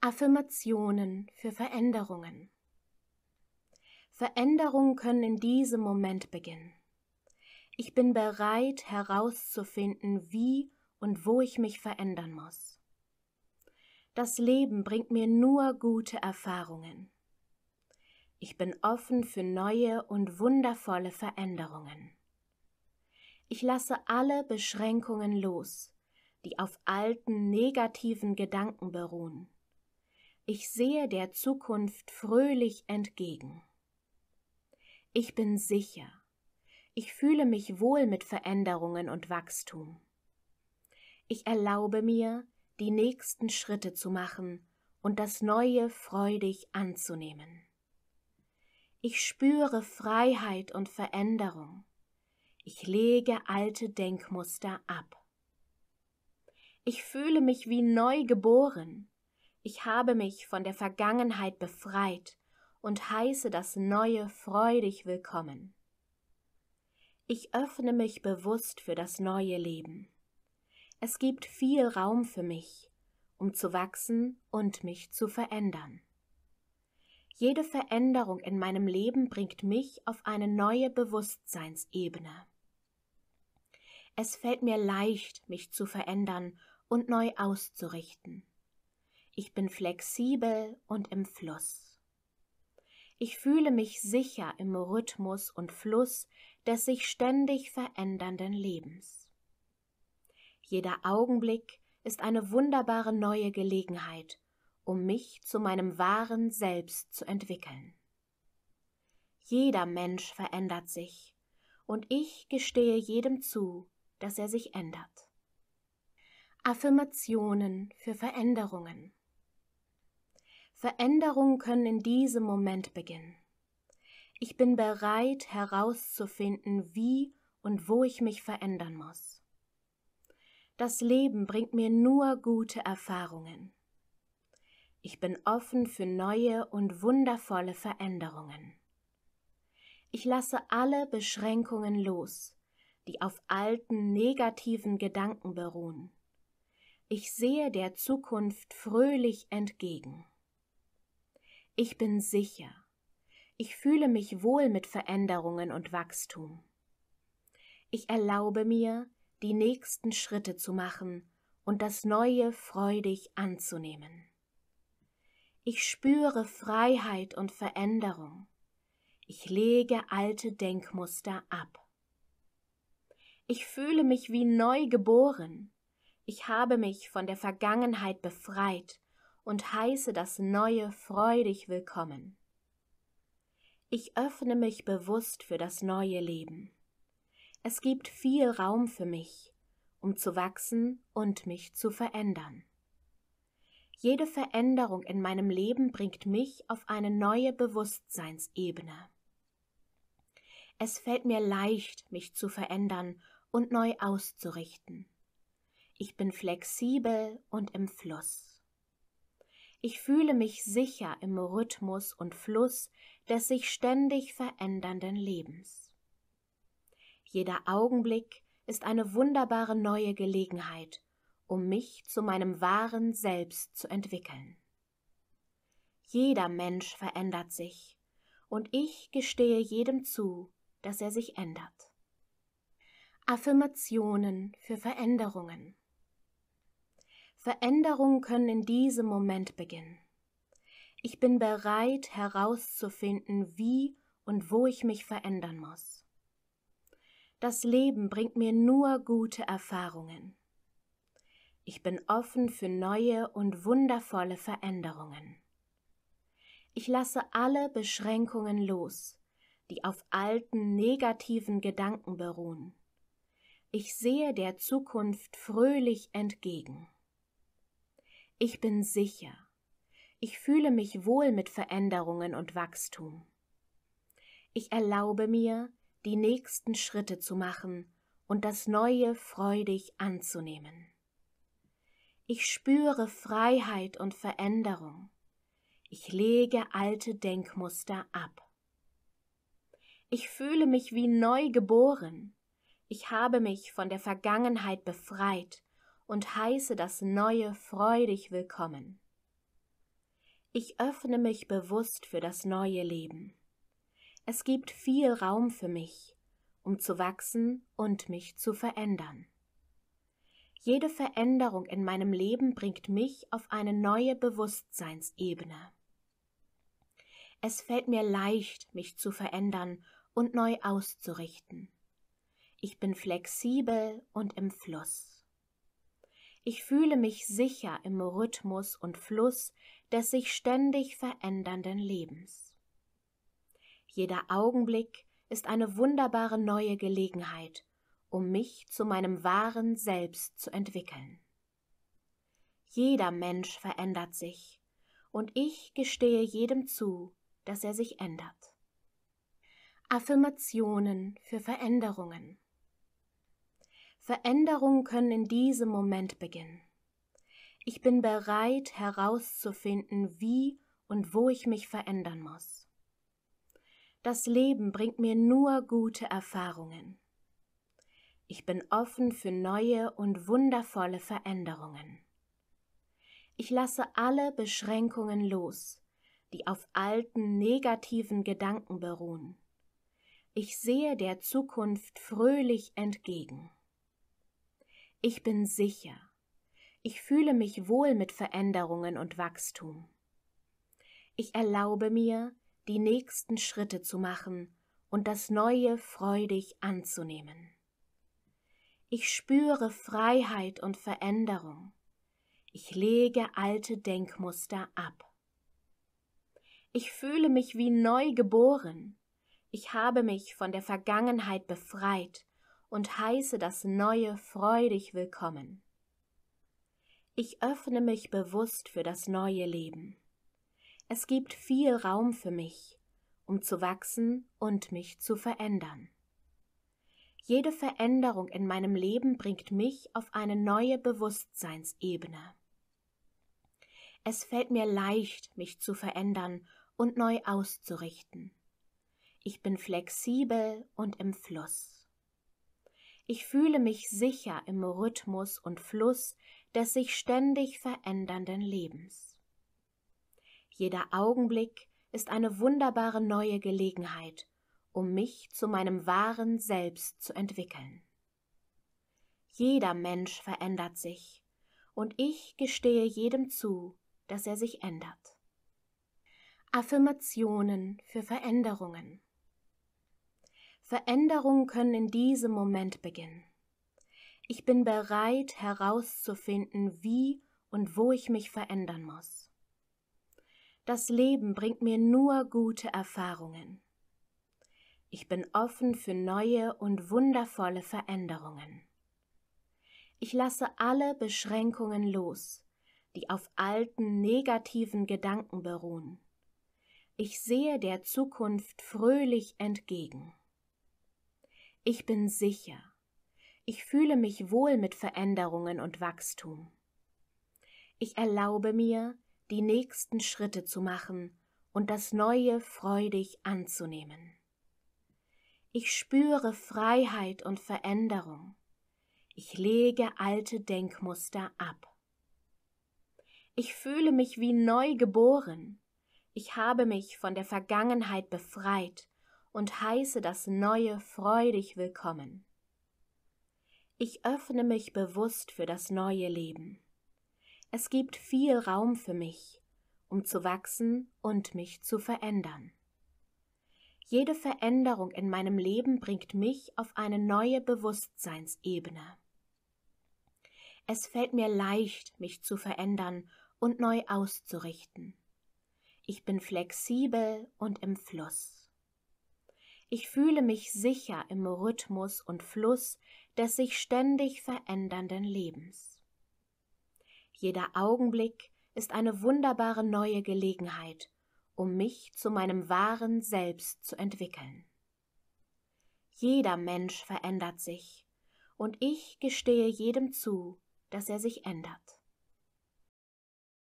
Affirmationen für Veränderungen. Veränderungen können in diesem Moment beginnen. Ich bin bereit herauszufinden, wie und wo ich mich verändern muss. Das Leben bringt mir nur gute Erfahrungen. Ich bin offen für neue und wundervolle Veränderungen. Ich lasse alle Beschränkungen los, die auf alten negativen Gedanken beruhen. Ich sehe der Zukunft fröhlich entgegen. Ich bin sicher. Ich fühle mich wohl mit Veränderungen und Wachstum. Ich erlaube mir, die nächsten Schritte zu machen und das Neue freudig anzunehmen. Ich spüre Freiheit und Veränderung. Ich lege alte Denkmuster ab. Ich fühle mich wie neu geboren. Ich habe mich von der Vergangenheit befreit und heiße das Neue freudig willkommen. Ich öffne mich bewusst für das neue Leben. Es gibt viel Raum für mich, um zu wachsen und mich zu verändern. Jede Veränderung in meinem Leben bringt mich auf eine neue Bewusstseinsebene. Es fällt mir leicht, mich zu verändern und neu auszurichten. Ich bin flexibel und im Fluss. Ich fühle mich sicher im Rhythmus und Fluss des sich ständig verändernden Lebens. Jeder Augenblick ist eine wunderbare neue Gelegenheit, um mich zu meinem wahren Selbst zu entwickeln. Jeder Mensch verändert sich, und ich gestehe jedem zu, dass er sich ändert. Affirmationen für Veränderungen Veränderungen können in diesem Moment beginnen. Ich bin bereit herauszufinden, wie und wo ich mich verändern muss. Das Leben bringt mir nur gute Erfahrungen. Ich bin offen für neue und wundervolle Veränderungen. Ich lasse alle Beschränkungen los, die auf alten negativen Gedanken beruhen. Ich sehe der Zukunft fröhlich entgegen. Ich bin sicher. Ich fühle mich wohl mit Veränderungen und Wachstum. Ich erlaube mir, die nächsten Schritte zu machen und das Neue freudig anzunehmen. Ich spüre Freiheit und Veränderung. Ich lege alte Denkmuster ab. Ich fühle mich wie neu geboren. Ich habe mich von der Vergangenheit befreit und heiße das Neue freudig willkommen. Ich öffne mich bewusst für das neue Leben. Es gibt viel Raum für mich, um zu wachsen und mich zu verändern. Jede Veränderung in meinem Leben bringt mich auf eine neue Bewusstseinsebene. Es fällt mir leicht, mich zu verändern und neu auszurichten. Ich bin flexibel und im Fluss. Ich fühle mich sicher im Rhythmus und Fluss des sich ständig verändernden Lebens. Jeder Augenblick ist eine wunderbare neue Gelegenheit, um mich zu meinem wahren Selbst zu entwickeln. Jeder Mensch verändert sich, und ich gestehe jedem zu, dass er sich ändert. Affirmationen für Veränderungen Veränderungen können in diesem Moment beginnen. Ich bin bereit herauszufinden, wie und wo ich mich verändern muss. Das Leben bringt mir nur gute Erfahrungen. Ich bin offen für neue und wundervolle Veränderungen. Ich lasse alle Beschränkungen los, die auf alten negativen Gedanken beruhen. Ich sehe der Zukunft fröhlich entgegen. Ich bin sicher. Ich fühle mich wohl mit Veränderungen und Wachstum. Ich erlaube mir, die nächsten Schritte zu machen und das Neue freudig anzunehmen. Ich spüre Freiheit und Veränderung. Ich lege alte Denkmuster ab. Ich fühle mich wie neu geboren. Ich habe mich von der Vergangenheit befreit und heiße das Neue freudig willkommen. Ich öffne mich bewusst für das neue Leben. Es gibt viel Raum für mich, um zu wachsen und mich zu verändern. Jede Veränderung in meinem Leben bringt mich auf eine neue Bewusstseinsebene. Es fällt mir leicht, mich zu verändern und neu auszurichten. Ich bin flexibel und im Fluss. Ich fühle mich sicher im Rhythmus und Fluss des sich ständig verändernden Lebens. Jeder Augenblick ist eine wunderbare neue Gelegenheit, um mich zu meinem wahren Selbst zu entwickeln. Jeder Mensch verändert sich, und ich gestehe jedem zu, dass er sich ändert. Affirmationen für Veränderungen Veränderungen können in diesem Moment beginnen. Ich bin bereit herauszufinden, wie und wo ich mich verändern muss. Das Leben bringt mir nur gute Erfahrungen. Ich bin offen für neue und wundervolle Veränderungen. Ich lasse alle Beschränkungen los, die auf alten negativen Gedanken beruhen. Ich sehe der Zukunft fröhlich entgegen. Ich bin sicher. Ich fühle mich wohl mit Veränderungen und Wachstum. Ich erlaube mir, die nächsten Schritte zu machen und das Neue freudig anzunehmen. Ich spüre Freiheit und Veränderung. Ich lege alte Denkmuster ab. Ich fühle mich wie neu geboren. Ich habe mich von der Vergangenheit befreit und heiße das Neue freudig willkommen. Ich öffne mich bewusst für das neue Leben. Es gibt viel Raum für mich, um zu wachsen und mich zu verändern. Jede Veränderung in meinem Leben bringt mich auf eine neue Bewusstseinsebene. Es fällt mir leicht, mich zu verändern und neu auszurichten. Ich bin flexibel und im Fluss. Ich fühle mich sicher im Rhythmus und Fluss des sich ständig verändernden Lebens. Jeder Augenblick ist eine wunderbare neue Gelegenheit, um mich zu meinem wahren Selbst zu entwickeln. Jeder Mensch verändert sich, und ich gestehe jedem zu, dass er sich ändert. Affirmationen für Veränderungen Veränderungen können in diesem Moment beginnen. Ich bin bereit herauszufinden, wie und wo ich mich verändern muss. Das Leben bringt mir nur gute Erfahrungen. Ich bin offen für neue und wundervolle Veränderungen. Ich lasse alle Beschränkungen los, die auf alten negativen Gedanken beruhen. Ich sehe der Zukunft fröhlich entgegen. Ich bin sicher. Ich fühle mich wohl mit Veränderungen und Wachstum. Ich erlaube mir, die nächsten Schritte zu machen und das Neue freudig anzunehmen. Ich spüre Freiheit und Veränderung. Ich lege alte Denkmuster ab. Ich fühle mich wie neu geboren. Ich habe mich von der Vergangenheit befreit und heiße das Neue freudig willkommen. Ich öffne mich bewusst für das neue Leben. Es gibt viel Raum für mich, um zu wachsen und mich zu verändern. Jede Veränderung in meinem Leben bringt mich auf eine neue Bewusstseinsebene. Es fällt mir leicht, mich zu verändern und neu auszurichten. Ich bin flexibel und im Fluss. Ich fühle mich sicher im Rhythmus und Fluss des sich ständig verändernden Lebens. Jeder Augenblick ist eine wunderbare neue Gelegenheit, um mich zu meinem wahren Selbst zu entwickeln. Jeder Mensch verändert sich, und ich gestehe jedem zu, dass er sich ändert.